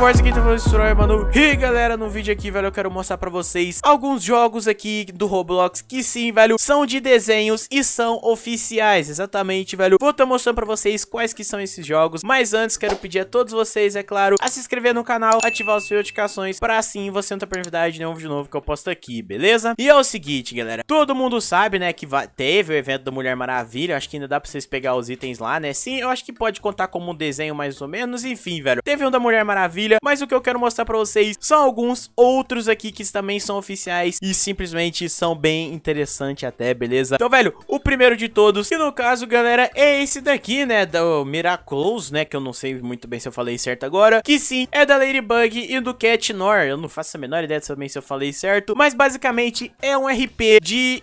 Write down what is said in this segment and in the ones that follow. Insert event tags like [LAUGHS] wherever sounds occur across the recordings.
Force aqui, tá falando Destroyer, mano. E galera, no vídeo aqui, velho, eu quero mostrar pra vocês alguns jogos aqui do Roblox que sim, velho, são de desenhos e são oficiais, exatamente, velho. Vou estar tá mostrando pra vocês quais que são esses jogos, mas antes quero pedir a todos vocês, é claro, a se inscrever no canal, ativar as notificações, pra assim você não ter tá perdendo de nenhum vídeo novo que eu posto aqui, beleza? E é o seguinte, galera, todo mundo sabe, né, que teve o evento da Mulher Maravilha, acho que ainda dá pra vocês pegar os itens lá, né? Sim, eu acho que pode contar como um desenho mais ou menos, enfim, velho. Teve um da Mulher Maravilha, Família, mas o que eu quero mostrar pra vocês são alguns outros aqui que também são oficiais e simplesmente são bem interessantes até, beleza? Então, velho, o primeiro de todos, que no caso, galera, é esse daqui, né, do Miraculous né, que eu não sei muito bem se eu falei certo agora, que sim, é da Ladybug e do Catnor, eu não faço a menor ideia também se eu falei certo, mas basicamente é um RP de,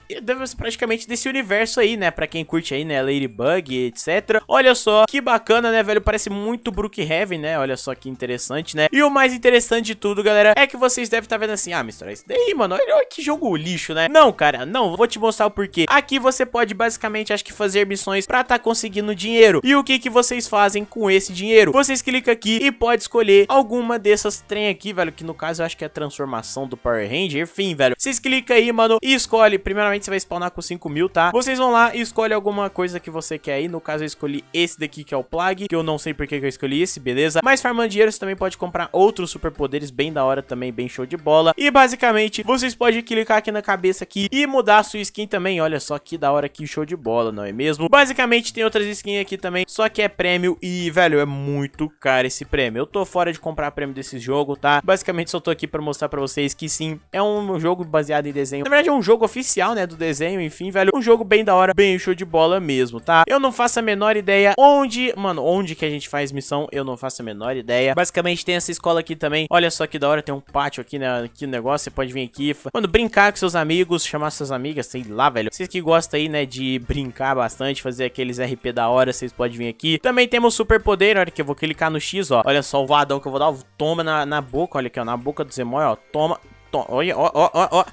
praticamente desse universo aí, né, pra quem curte aí, né, Ladybug, etc. Olha só, que bacana, né, velho, parece muito Brookhaven, né, olha só que interessante, né? E o mais interessante de tudo, galera, é que vocês devem estar tá vendo assim, ah, mistura isso daí, mano, olha que jogo lixo, né? Não, cara, não, vou te mostrar o porquê. Aqui você pode basicamente, acho que fazer missões pra tá conseguindo dinheiro. E o que que vocês fazem com esse dinheiro? Vocês clicam aqui e pode escolher alguma dessas trem aqui, velho, que no caso eu acho que é a transformação do Power Ranger, enfim, velho. Vocês clicam aí, mano, e escolhe. Primeiramente você vai spawnar com 5 mil, tá? Vocês vão lá e escolhe alguma coisa que você quer aí. No caso eu escolhi esse daqui que é o Plague, que eu não sei porque que eu escolhi esse, beleza? Mas farmando dinheiro você também pode comprar comprar outros superpoderes bem da hora também, bem show de bola. E basicamente, vocês podem clicar aqui na cabeça aqui e mudar a sua skin também. Olha só que da hora, que show de bola, não é mesmo? Basicamente, tem outras skins aqui também, só que é prêmio e, velho, é muito caro esse prêmio. Eu tô fora de comprar prêmio desse jogo, tá? Basicamente, só tô aqui pra mostrar pra vocês que sim, é um jogo baseado em desenho. Na verdade, é um jogo oficial, né, do desenho, enfim, velho. Um jogo bem da hora, bem show de bola mesmo, tá? Eu não faço a menor ideia onde, mano, onde que a gente faz missão, eu não faço a menor ideia. Basicamente, tem essa escola aqui também. Olha só que da hora, tem um pátio aqui, né? Aqui no negócio, você pode vir aqui. Mano, brincar com seus amigos, chamar suas amigas, sei lá, velho. Vocês que gostam aí, né, de brincar bastante, fazer aqueles RP da hora, vocês podem vir aqui. Também temos poder olha que eu vou clicar no X, ó. Olha só o vadão que eu vou dar, toma na, na boca, olha aqui, ó, na boca do Zemoy, ó. Toma, Olha, ó, ó, ó, ó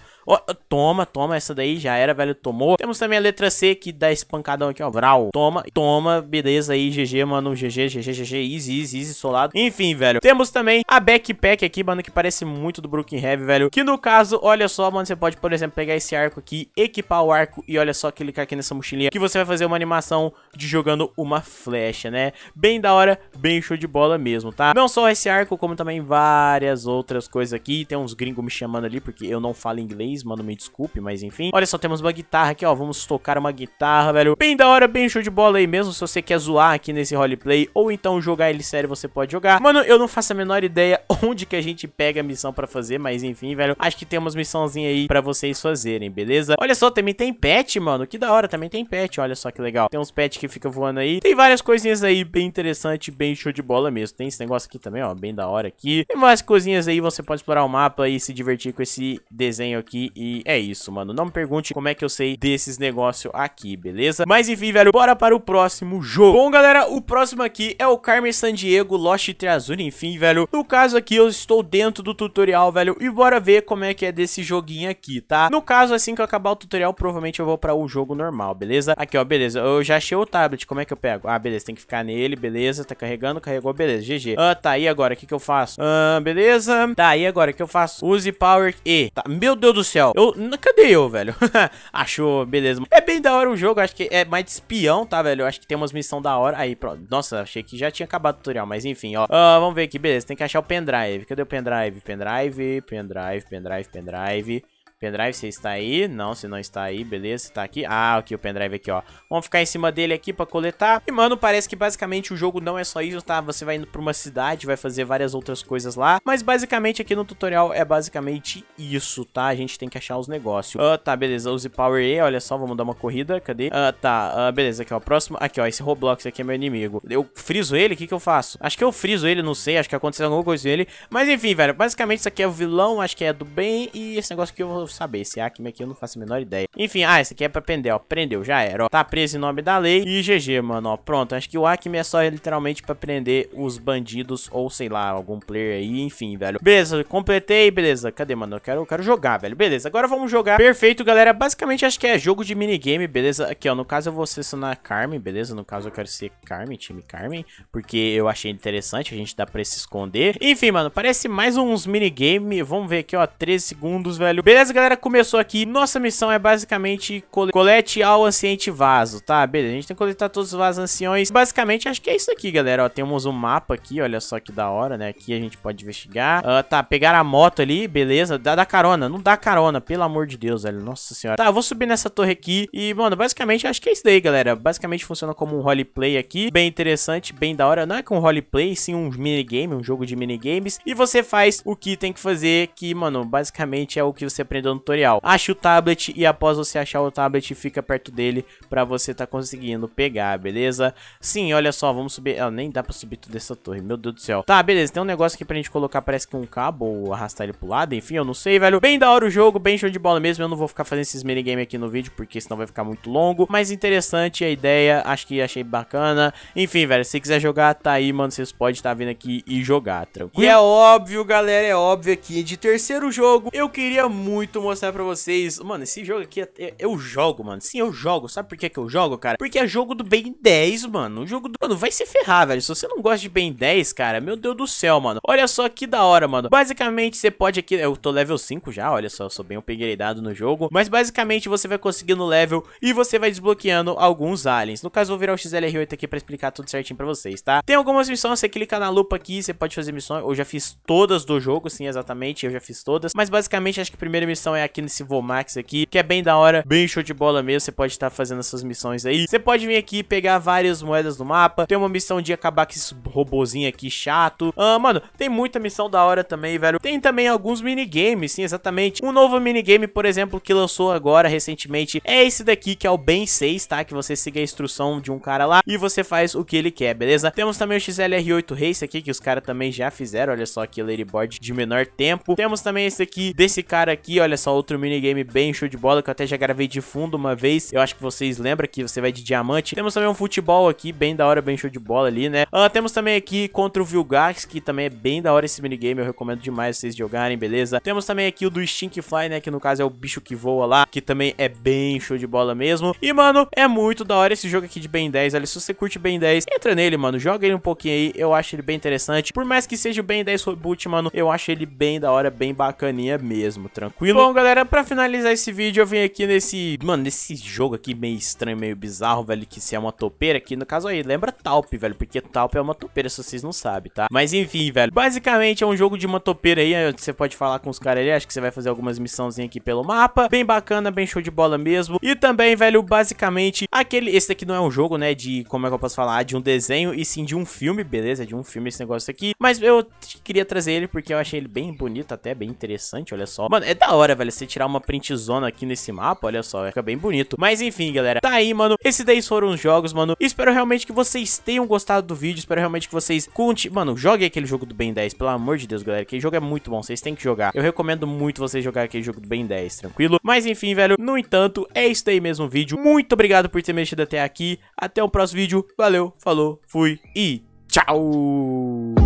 toma, toma, essa daí já era, velho, tomou. Temos também a letra C, que dá esse pancadão aqui, ó, vral, toma, toma, beleza aí, GG, mano, GG, GG, GG, easy, easy, easy, solado. Enfim, velho, temos também a backpack aqui, mano, que parece muito do Brooklyn Heavy, velho, que no caso, olha só, mano, você pode, por exemplo, pegar esse arco aqui, equipar o arco e olha só, clicar aqui nessa mochilinha, que você vai fazer uma animação de jogando uma flecha, né? Bem da hora, bem show de bola mesmo, tá? Não só esse arco, como também várias outras coisas aqui, tem uns gringos me chamando ali, porque eu não falo inglês, mano, me desculpa desculpe, mas enfim. Olha só, temos uma guitarra aqui, ó, vamos tocar uma guitarra, velho. Bem da hora, bem show de bola aí mesmo, se você quer zoar aqui nesse roleplay ou então jogar ele sério, você pode jogar. Mano, eu não faço a menor ideia [LAUGHS] onde que a gente pega a missão pra fazer, mas enfim, velho, acho que tem umas missãozinhas aí pra vocês fazerem, beleza? Olha só, também tem pet, mano, que da hora, também tem pet, olha só que legal. Tem uns pets que ficam voando aí, tem várias coisinhas aí bem interessante, bem show de bola mesmo. Tem esse negócio aqui também, ó, bem da hora aqui. Tem mais coisinhas aí, você pode explorar o mapa e se divertir com esse desenho aqui e é isso isso, mano. Não me pergunte como é que eu sei desses negócios aqui, beleza? Mas enfim, velho, bora para o próximo jogo. Bom, galera, o próximo aqui é o Carmen San Diego Lost Treasure enfim, velho. No caso aqui, eu estou dentro do tutorial, velho, e bora ver como é que é desse joguinho aqui, tá? No caso, assim que eu acabar o tutorial, provavelmente eu vou para o jogo normal, beleza? Aqui, ó, beleza. Eu já achei o tablet, como é que eu pego? Ah, beleza, tem que ficar nele, beleza. Tá carregando, carregou, beleza, GG. Ah, tá, e agora, o que que eu faço? Ah, beleza. Tá, e agora, o que eu faço? Use Power E. Tá, meu Deus do céu. Eu, Mano, cadê eu, velho? [LAUGHS] Achou, beleza. É bem da hora o jogo, acho que é mais de espião, tá, velho? acho que tem umas missões da hora. Aí, pronto. Nossa, achei que já tinha acabado o tutorial, mas enfim, ó. Uh, vamos ver aqui, beleza. Tem que achar o pendrive. Cadê o pendrive? Pendrive, pendrive, pendrive, pendrive. Pendrive, você está aí? Não, se não está aí, beleza, você está aqui. Ah, aqui o pendrive aqui, ó. Vamos ficar em cima dele aqui pra coletar. E, mano, parece que basicamente o jogo não é só isso, tá? Você vai indo pra uma cidade, vai fazer várias outras coisas lá. Mas, basicamente, aqui no tutorial é basicamente isso, tá? A gente tem que achar os negócios. Ah, tá, beleza. Use Power E, olha só, vamos dar uma corrida. Cadê? Ah, tá, Ah, beleza. Aqui, ó, próximo. Aqui, ó, esse Roblox aqui é meu inimigo. Eu friso ele? O que que eu faço? Acho que eu friso ele, não sei. Acho que aconteceu alguma coisa com ele. Mas, enfim, velho, basicamente isso aqui é o vilão, acho que é do bem. E esse negócio aqui eu vou eu saber. Esse Acme aqui eu não faço a menor ideia. Enfim, ah, esse aqui é pra prender, ó. Prendeu, já era, ó. Tá preso em nome da lei. E GG, mano, ó. Pronto, acho que o Acme é só literalmente pra prender os bandidos ou, sei lá, algum player aí. Enfim, velho. Beleza, completei, beleza. Cadê, mano? Eu quero, eu quero jogar, velho. Beleza, agora vamos jogar. Perfeito, galera. Basicamente, acho que é jogo de minigame, beleza? Aqui, ó, no caso eu vou selecionar Carmen, beleza? No caso eu quero ser Carmen, time Carmen. Porque eu achei interessante, a gente dá pra se esconder. Enfim, mano, parece mais uns minigame. Vamos ver aqui, ó, 13 segundos, velho. Beleza, galera, começou aqui. Nossa missão é basicamente col colete ao anciente vaso, tá? Beleza, a gente tem que coletar todos os vasos anciões. Basicamente, acho que é isso aqui, galera. Ó, temos um mapa aqui, olha só que da hora, né? Aqui a gente pode investigar. Uh, tá, pegar a moto ali, beleza. Dá, dá carona, não dá carona, pelo amor de Deus, velho. Nossa senhora. Tá, eu vou subir nessa torre aqui e, mano, basicamente, acho que é isso daí, galera. Basicamente funciona como um roleplay aqui. Bem interessante, bem da hora. Não é que um roleplay, sim um minigame, um jogo de minigames. E você faz o que tem que fazer, que, mano, basicamente é o que você aprende do tutorial. Ache o tablet e após você achar o tablet, fica perto dele para você tá conseguindo pegar, beleza? Sim, olha só, vamos subir... Ah, nem dá pra subir tudo essa torre, meu Deus do céu. Tá, beleza, tem um negócio aqui pra gente colocar, parece que um cabo ou arrastar ele pro lado, enfim, eu não sei, velho. Bem da hora o jogo, bem show de bola mesmo, eu não vou ficar fazendo esses minigame aqui no vídeo porque senão vai ficar muito longo, mas interessante a ideia, acho que achei bacana. Enfim, velho, se quiser jogar, tá aí, mano, vocês podem estar tá vindo aqui e jogar, tranquilo? E é óbvio, galera, é óbvio aqui, de terceiro jogo, eu queria muito muito mostrar pra vocês. Mano, esse jogo aqui, é, é, eu jogo, mano. Sim, eu jogo. Sabe por que que eu jogo, cara? Porque é jogo do Ben 10, mano. O jogo do... Mano, vai se ferrar, velho. Se você não gosta de Ben 10, cara, meu Deus do céu, mano. Olha só que da hora, mano. Basicamente, você pode aqui... Eu tô level 5 já, olha só. Eu sou bem upgradeado no jogo. Mas, basicamente, você vai conseguindo level e você vai desbloqueando alguns aliens. No caso, eu vou virar o XLR8 aqui pra explicar tudo certinho pra vocês, tá? Tem algumas missões, você clica na lupa aqui, você pode fazer missões. Eu já fiz todas do jogo, sim, exatamente. Eu já fiz todas. Mas, basicamente, acho que a primeira missão missão é aqui nesse Vomax aqui, que é bem da hora, bem show de bola mesmo, você pode estar tá fazendo essas missões aí. Você pode vir aqui pegar várias moedas do mapa, tem uma missão de acabar com esse robozinho aqui chato. Ah, mano, tem muita missão da hora também, velho. Tem também alguns minigames, sim, exatamente. Um novo minigame, por exemplo, que lançou agora recentemente, é esse daqui, que é o Ben 6, tá? Que você siga a instrução de um cara lá e você faz o que ele quer, beleza? Temos também o XLR8 Race aqui, que os caras também já fizeram, olha só, que ladyboard de menor tempo. Temos também esse aqui, desse cara aqui, olha Olha é só, outro minigame bem show de bola que eu até já gravei de fundo uma vez. Eu acho que vocês lembram que você vai de diamante. Temos também um futebol aqui, bem da hora, bem show de bola ali, né? Uh, temos também aqui contra o Vilgax, que também é bem da hora esse minigame. Eu recomendo demais vocês jogarem, beleza? Temos também aqui o do Stinkfly, né? Que no caso é o bicho que voa lá, que também é bem show de bola mesmo. E, mano, é muito da hora esse jogo aqui de Ben 10. Olha, se você curte Ben 10, entra nele, mano. Joga ele um pouquinho aí. Eu acho ele bem interessante. Por mais que seja o Ben 10 reboot, mano, eu acho ele bem da hora, bem bacaninha mesmo, tranquilo? Bom, galera, pra finalizar esse vídeo, eu vim aqui nesse... Mano, nesse jogo aqui meio estranho, meio bizarro, velho, que se é uma topeira aqui, no caso aí, lembra Talp, velho, porque Talp é uma topeira, se vocês não sabem, tá? Mas enfim, velho, basicamente é um jogo de uma topeira aí, você pode falar com os caras ali, acho que você vai fazer algumas missãozinhas aqui pelo mapa, bem bacana, bem show de bola mesmo. E também, velho, basicamente, aquele... Esse aqui não é um jogo, né, de... Como é que eu posso falar? De um desenho e sim de um filme, beleza? De um filme esse negócio aqui. Mas eu queria trazer ele porque eu achei ele bem bonito, até bem interessante, olha só. Mano, é da hora, galera, velho. Se você tirar uma printzona aqui nesse mapa, olha só, fica bem bonito. Mas enfim, galera, tá aí, mano. Esses daí foram os jogos, mano. Espero realmente que vocês tenham gostado do vídeo. Espero realmente que vocês conte... Mano, joguem aquele jogo do Ben 10, pelo amor de Deus, galera. Aquele jogo é muito bom, vocês têm que jogar. Eu recomendo muito vocês jogar aquele jogo do Ben 10, tranquilo? Mas enfim, velho, no entanto, é isso daí mesmo o vídeo. Muito obrigado por ter mexido até aqui. Até o próximo vídeo. Valeu, falou, fui e tchau!